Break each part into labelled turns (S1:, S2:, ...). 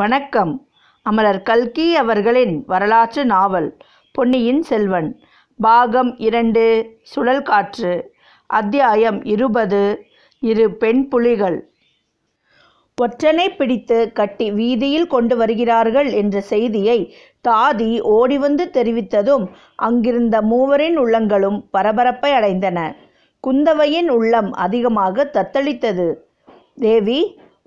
S1: வணக்கம் அமரர் கல்கி அவர்களின் வரலாற்று நாவல் பொன்னியின் செல்வன் பாகம் இரண்டு சுழல் காற்று அத்தியாயம் இருபது இரு பெண் புலிகள் ஒற்றனை பிடித்து கட்டி வீதியில் கொண்டு வருகிறார்கள் என்ற செய்தியை தாதி ஓடிவந்து தெரிவித்ததும் அங்கிருந்த மூவரின் உள்ளங்களும் பரபரப்பை அடைந்தன குந்தவையின் உள்ளம் அதிகமாக தத்தளித்தது தேவி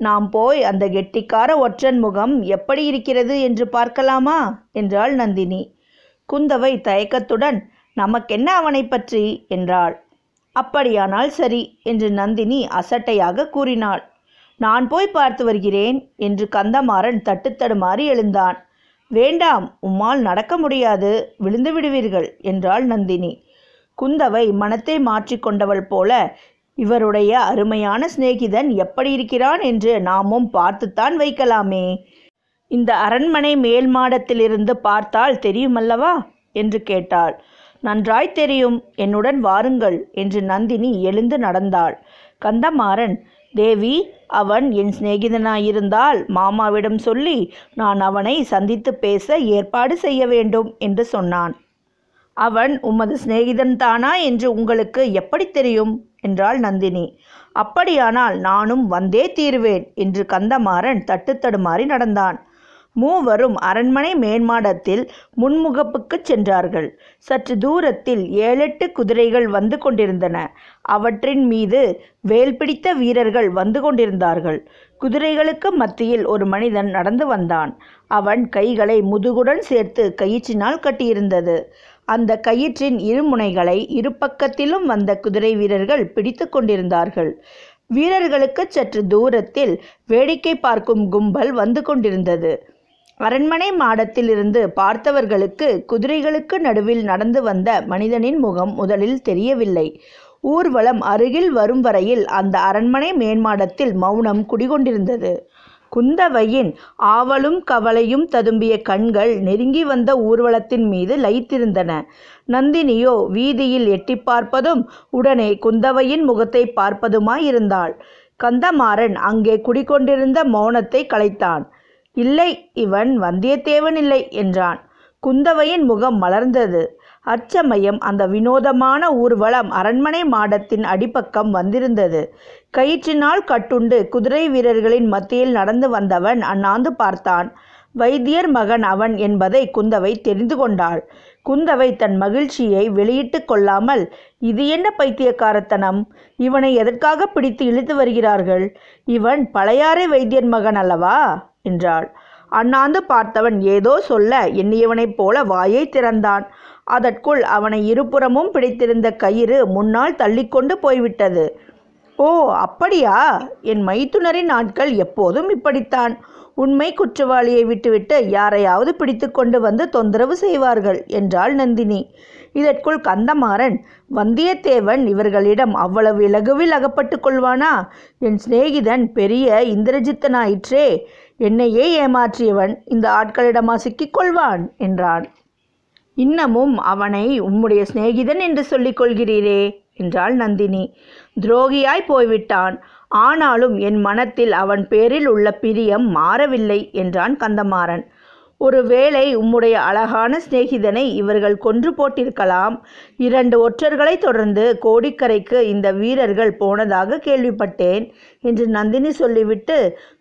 S1: நாம் போய் அந்த கெட்டிக்கார ஒற்றன் முகம் எப்படி இருக்கிறது என்று பார்க்கலாமா என்றாள் நந்தினி குந்தவை தயக்கத்துடன் நமக்கென்ன அவனை பற்றி என்றாள் அப்படியானால் சரி என்று நந்தினி அசட்டையாக கூறினாள் நான் போய் பார்த்து வருகிறேன் என்று கந்தமாறன் தட்டுத்தடுமாறி எழுந்தான் வேண்டாம் உம்மால் நடக்க முடியாது விழுந்து விடுவீர்கள் என்றாள் நந்தினி குந்தவை மனத்தை மாற்றிக்கொண்டவள் போல இவருடைய அருமையான சிநேகிதன் எப்படி இருக்கிறான் என்று நாமும் பார்த்துத்தான் வைக்கலாமே இந்த அரண்மனை மேல் மாடத்திலிருந்து பார்த்தால் தெரியுமல்லவா என்று கேட்டாள் நன்றாய் தெரியும் என்னுடன் வாருங்கள் என்று நந்தினி எழுந்து நடந்தாள் கந்தமாறன் தேவி அவன் என் சிநேகிதனாயிருந்தால் மாமாவிடம் சொல்லி நான் அவனை சந்தித்து பேச ஏற்பாடு செய்ய வேண்டும் என்று சொன்னான் அவன் உமது சிநேகிதன்தானா என்று உங்களுக்கு எப்படி தெரியும் என்றாள் நந்தினி அப்படியானால் நானும் வந்தே தீருவேன் என்று கந்தமாறன் தட்டு தடுமாறி நடந்தான் மூவரும் அரண்மனை மேன்மாடத்தில் முன்முகப்புக்குச் சென்றார்கள் சற்று தூரத்தில் ஏழெட்டு குதிரைகள் வந்து கொண்டிருந்தன அவற்றின் மீது வேல் பிடித்த வீரர்கள் வந்து கொண்டிருந்தார்கள் குதிரைகளுக்கு மத்தியில் ஒரு மனிதன் நடந்து வந்தான் அவன் கைகளை முதுகுடன் சேர்த்து கயிற்றினால் கட்டியிருந்தது அந்த கயிற்றின் இருமுனைகளை இருபக்கத்திலும் வந்த குதிரை வீரர்கள் பிடித்து கொண்டிருந்தார்கள் வீரர்களுக்கு சற்று தூரத்தில் வேடிக்கை பார்க்கும் கும்பல் வந்து கொண்டிருந்தது அரண்மனை மாடத்திலிருந்து பார்த்தவர்களுக்கு குதிரைகளுக்கு நடுவில் நடந்து வந்த மனிதனின் முகம் முதலில் தெரியவில்லை ஊர்வலம் அருகில் வரும் வரையில் அந்த அரண்மனை மேன்மாடத்தில் மௌனம் குடிகொண்டிருந்தது குந்தவையின் ஆவலும் கவலையும் ததும்பிய கண்கள் நெருங்கி வந்த ஊர்வலத்தின் மீது லயித்திருந்தன நந்தினியோ வீதியில் எட்டி பார்ப்பதும் உடனே குந்தவையின் முகத்தை பார்ப்பதுமாயிருந்தாள் கந்தமாறன் அங்கே குடிக்கொண்டிருந்த மௌனத்தை கலைத்தான் இல்லை இவன் வந்தியத்தேவன் இல்லை என்றான் குந்தவையின் முகம் மலர்ந்தது அச்சமயம் அந்த வினோதமான ஊர்வலம் அரண்மனை மாடத்தின் அடிப்பக்கம் வந்திருந்தது கயிற்றினால் கட்டுண்டு குதிரை வீரர்களின் மத்தியில் நடந்து வந்தவன் அண்ணாந்து பார்த்தான் வைத்தியர் மகன் அவன் என்பதை குந்தவை தெரிந்து கொண்டாள் குந்தவை தன் மகிழ்ச்சியை வெளியிட்டு கொள்ளாமல் இது என்ன பைத்தியக்காரத்தனம் இவனை எதற்காக பிடித்து இழுத்து வருகிறார்கள் இவன் பழையாறை வைத்தியர் மகன் அல்லவா என்றாள் அண்ணாந்து பார்த்தவன் ஏதோ சொல்ல எண்ணியவனைப் போல வாயை திறந்தான் அதற்குள் அவனை இருபுறமும் பிடித்திருந்த கயிறு முன்னால் தள்ளிக்கொண்டு போய்விட்டது ஓ அப்படியா என் மைத்துனரின் நாட்கள் எப்போதும் இப்படித்தான் உண்மை குற்றவாளியை விட்டுவிட்டு யாரையாவது பிடித்து கொண்டு வந்து தொந்தரவு செய்வார்கள் என்றாள் நந்தினி இதற்குள் கந்தமாறன் வந்தியத்தேவன் இவர்களிடம் அவ்வளவு இலகுவில் அகப்பட்டு கொள்வானா என் சிநேகிதன் பெரிய இந்திரஜித்தனாயிற்றே என்னையே ஏமாற்றியவன் இந்த ஆட்களிடமா சிக்கிக்கொள்வான் என்றான் இன்னமும் அவனை உம்முடைய சிநேகிதன் என்று சொல்லிக் கொள்கிறீரே என்றாள் நந்தினி துரோகியாய் போய்விட்டான் ஆனாலும் என் மனத்தில் அவன் பேரில் உள்ள பிரியம் மாறவில்லை என்றான் கந்தமாறன் ஒருவேளை உம்முடைய அழகான சிநேகிதனை இவர்கள் கொன்று போட்டிருக்கலாம் இரண்டு ஒற்றர்களை தொடர்ந்து கோடிக்கரைக்கு இந்த வீரர்கள் போனதாக கேள்விப்பட்டேன் என்று நந்தினி சொல்லிவிட்டு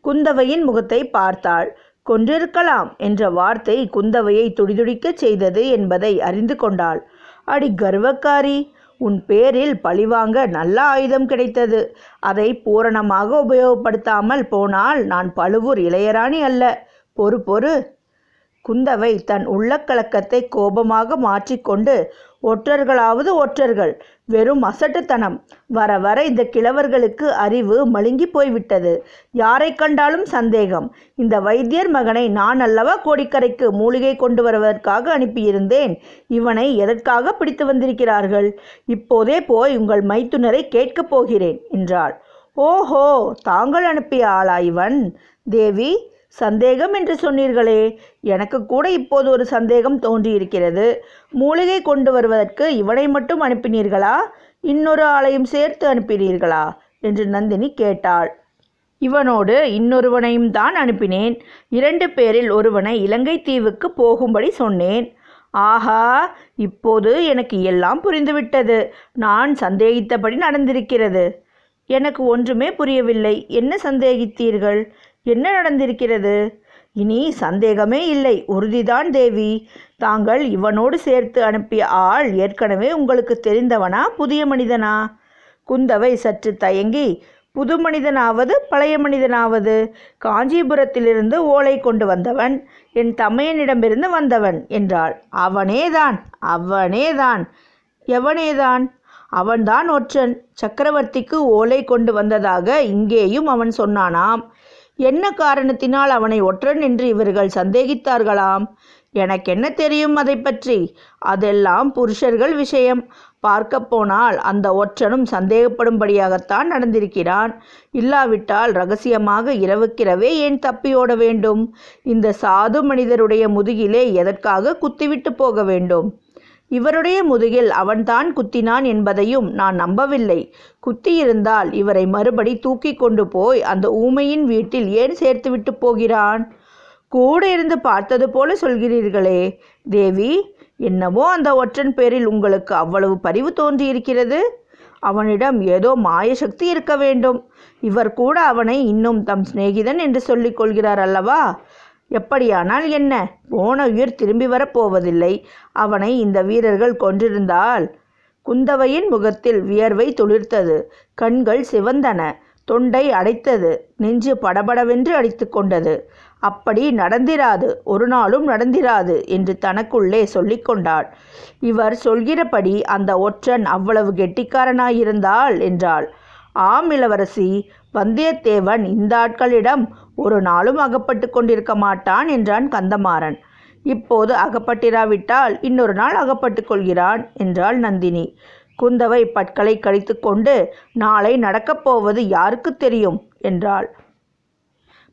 S1: குந்தவையின் முகத்தை பார்த்தாள் கொன்றிருக்கலாம் என்ற வார்த்தை குந்தவையை துடிதுடிக்கச் செய்தது என்பதை அறிந்து கொண்டாள் அடி கர்வக்காரி உன் பேரில் பழிவாங்க நல்ல ஆயுதம் கிடைத்தது அதை பூரணமாக உபயோகப்படுத்தாமல் போனால் நான் பழுவூர் இளையராணி அல்ல பொறு பொறு குந்தவை தன் உள்ளக்கலக்கத்தை கோபமாக மாற்றிக்கொண்டு ஒற்றர்களாவது ஒற்றர்கள் வெறும் அசட்டுத்தனம் வர வர இந்த கிழவர்களுக்கு அறிவு மழுங்கி போய்விட்டது யாரை கண்டாலும் சந்தேகம் இந்த வைத்தியர் மகனை நான் அல்லவா கோடிக்கரைக்கு மூலிகை கொண்டு வருவதற்காக அனுப்பியிருந்தேன் இவனை எதற்காக பிடித்து வந்திருக்கிறார்கள் இப்போதே போய் உங்கள் மைத்துனரை கேட்கப் போகிறேன் என்றாள் ஓஹோ தாங்கள் அனுப்பிய ஆளா இவன் தேவி சந்தேகம் என்று சொன்னீர்களே எனக்கு கூட இப்போது ஒரு சந்தேகம் தோன்றியிருக்கிறது மூலிகை கொண்டு வருவதற்கு இவனை மட்டும் அனுப்பினீர்களா இன்னொரு ஆளையும் சேர்த்து அனுப்பினீர்களா என்று நந்தினி கேட்டாள் இவனோடு இன்னொருவனையும் தான் அனுப்பினேன் இரண்டு பேரில் ஒருவனை இலங்கை தீவுக்கு போகும்படி சொன்னேன் ஆஹா இப்போது எனக்கு எல்லாம் புரிந்துவிட்டது நான் சந்தேகித்தபடி நடந்திருக்கிறது எனக்கு ஒன்றுமே புரியவில்லை என்ன சந்தேகித்தீர்கள் என்ன நடந்திருக்கிறது இனி சந்தேகமே இல்லை உறுதிதான் தேவி தாங்கள் இவனோடு சேர்த்து அனுப்பிய ஆள் ஏற்கனவே உங்களுக்கு தெரிந்தவனா புதிய மனிதனா குந்தவை சற்று தயங்கி புது மனிதனாவது பழைய மனிதனாவது காஞ்சிபுரத்திலிருந்து ஓலை கொண்டு வந்தவன் என் தமையனிடமிருந்து வந்தவன் என்றாள் அவனேதான் அவனேதான் எவனேதான் அவன்தான் ஒற்றன் சக்கரவர்த்திக்கு ஓலை கொண்டு வந்ததாக இங்கேயும் அவன் சொன்னானாம் என்ன காரணத்தினால் அவனை ஒற்றன் என்று இவர்கள் சந்தேகித்தார்களாம் எனக்கு என்ன தெரியும் அதை பற்றி அதெல்லாம் புருஷர்கள் விஷயம் பார்க்க போனால் அந்த ஒற்றனும் சந்தேகப்படும்படியாகத்தான் நடந்திருக்கிறான் இல்லாவிட்டால் ரகசியமாக இரவுக்கிரவே ஏன் தப்பியோட வேண்டும் இந்த சாது மனிதருடைய முதுகிலே எதற்காக குத்திவிட்டு போக வேண்டும் இவருடைய முதுகில் அவன்தான் குத்தினான் என்பதையும் நான் நம்பவில்லை குத்தியிருந்தால் இவரை மறுபடி தூக்கி கொண்டு போய் அந்த ஊமையின் வீட்டில் ஏன் சேர்த்துவிட்டு போகிறான் கூட இருந்து பார்த்தது போல சொல்கிறீர்களே தேவி என்னவோ அந்த ஒற்றன் பேரில் உங்களுக்கு அவ்வளவு பரிவு தோன்றியிருக்கிறது அவனிடம் ஏதோ மாயசக்தி இருக்க வேண்டும் இவர் கூட அவனை இன்னும் தம் சிநேகிதன் என்று சொல்லிக் கொள்கிறார் அல்லவா எப்படியானால் என்ன போன உயிர் திரும்பி வரப்போவதில்லை அவனை இந்த வீரர்கள் கொன்றிருந்தால் குந்தவையின் முகத்தில் வியர்வை துளிர்த்தது கண்கள் சிவந்தன தொண்டை அடைத்தது நெஞ்சு படபடவென்று அடித்து கொண்டது அப்படி நடந்திராது ஒரு நாளும் நடந்திராது என்று தனக்குள்ளே சொல்லிக்கொண்டாள் இவர் சொல்கிறபடி அந்த ஒற்றன் அவ்வளவு கெட்டிக்காரனாயிருந்தாள் என்றாள் ஆம் இளவரசி வந்தியத்தேவன் இந்த ஆட்களிடம் ஒரு நாளும் அகப்பட்டு கொண்டிருக்க மாட்டான் என்றான் கந்தமாறன் இப்போது அகப்பட்டிராவிட்டால் இன்னொரு நாள் அகப்பட்டு கொள்கிறான் என்றாள் நந்தினி குந்தவை பற்களை கழித்து கொண்டு நாளை நடக்கப் போவது யாருக்கு தெரியும் என்றாள்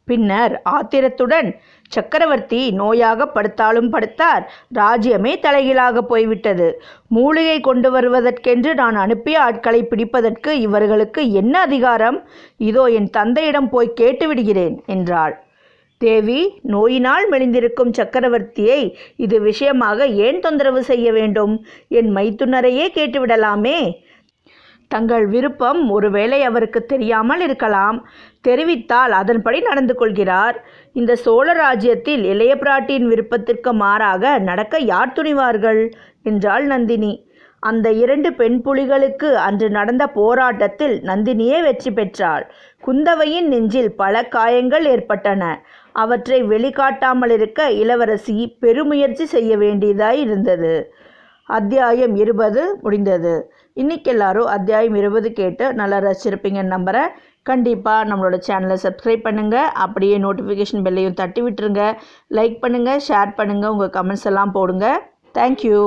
S1: பின்னர் ஆத்திரத்துடன் சக்கரவர்த்தி நோயாக படுத்தாலும் படுத்தார் ராஜ்யமே தலைகீழாக போய்விட்டது மூலிகை கொண்டு வருவதற்கென்று நான் அனுப்பிய ஆட்களை பிடிப்பதற்கு இவர்களுக்கு என்ன அதிகாரம் இதோ என் தந்தையிடம் போய் கேட்டுவிடுகிறேன் என்றாள் தேவி நோயினால் மெலிந்திருக்கும் சக்கரவர்த்தியை இது விஷயமாக ஏன் தொந்தரவு செய்ய வேண்டும் என் மைத்துனரையே கேட்டுவிடலாமே தங்கள் விருப்பம் ஒருவேளை அவருக்கு தெரியாமல் இருக்கலாம் தெரிவித்தால் அதன்படி நடந்து கொள்கிறார் இந்த சோழ ராஜ்யத்தில் இளைய பிராட்டியின் விருப்பத்திற்கு மாறாக நடக்க யார் துணிவார்கள் என்றாள் நந்தினி அந்த இரண்டு பெண் புலிகளுக்கு அன்று நடந்த போராட்டத்தில் நந்தினியே வெற்றி பெற்றாள் குந்தவையின் நெஞ்சில் பல காயங்கள் ஏற்பட்டன அவற்றை வெளிக்காட்டாமல் இருக்க இளவரசி பெருமுயற்சி செய்ய வேண்டியதாய் இருந்தது அத்தியாயம் இருபது முடிந்தது இன்னைக்கு எல்லாரும் அத்தியாயம் இருபது கேட்டு நல்லா ரசிச்சிருப்பீங்கன்னு நம்புகிறேன் கண்டிப்பாக நம்மளோட சேனலை சப்ஸ்கிரைப் பண்ணுங்கள் அப்படியே நோட்டிஃபிகேஷன் பெல்லையும் தட்டி விட்டுருங்க லைக் பண்ணுங்கள் ஷேர் பண்ணுங்கள் உங்கள் கமெண்ட்ஸ் எல்லாம் போடுங்க தேங்க்யூ